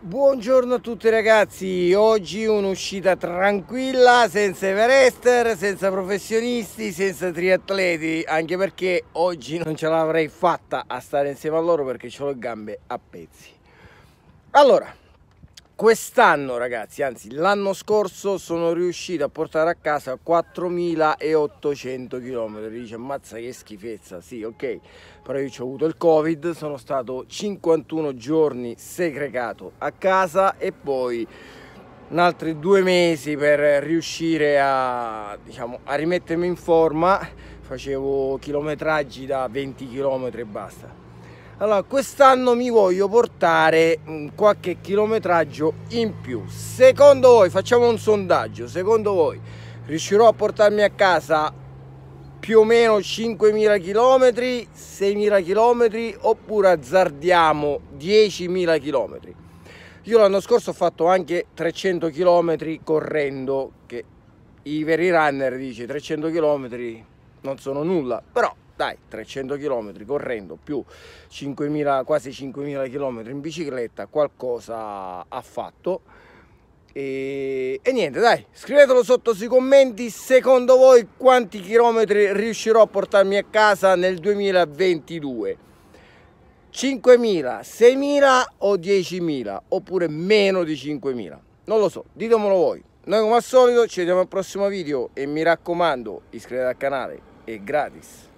Buongiorno a tutti ragazzi, oggi un'uscita tranquilla, senza Everester, senza professionisti, senza triatleti, anche perché oggi non ce l'avrei fatta a stare insieme a loro perché ho le gambe a pezzi. Allora, Quest'anno ragazzi, anzi l'anno scorso sono riuscito a portare a casa 4.800 km. Dice ammazza che schifezza, sì ok, però io ho avuto il covid, sono stato 51 giorni segregato a casa e poi un altri due mesi per riuscire a, diciamo, a rimettermi in forma, facevo chilometraggi da 20 km e basta. Allora, quest'anno mi voglio portare mm, qualche chilometraggio in più. Secondo voi, facciamo un sondaggio, secondo voi riuscirò a portarmi a casa più o meno 5.000 km, 6.000 km oppure azzardiamo 10.000 km? Io l'anno scorso ho fatto anche 300 km correndo, che i veri runner dice 300 km non sono nulla, però dai 300 km correndo più 5.000, quasi 5.000 km in bicicletta qualcosa ha fatto e, e, niente dai scrivetelo sotto sui commenti secondo voi quanti chilometri riuscirò a portarmi a casa nel 2022 5.000 6.000 o 10.000 oppure meno di 5.000 non lo so ditemelo voi noi come al solito ci vediamo al prossimo video e mi raccomando iscrivetevi al canale è gratis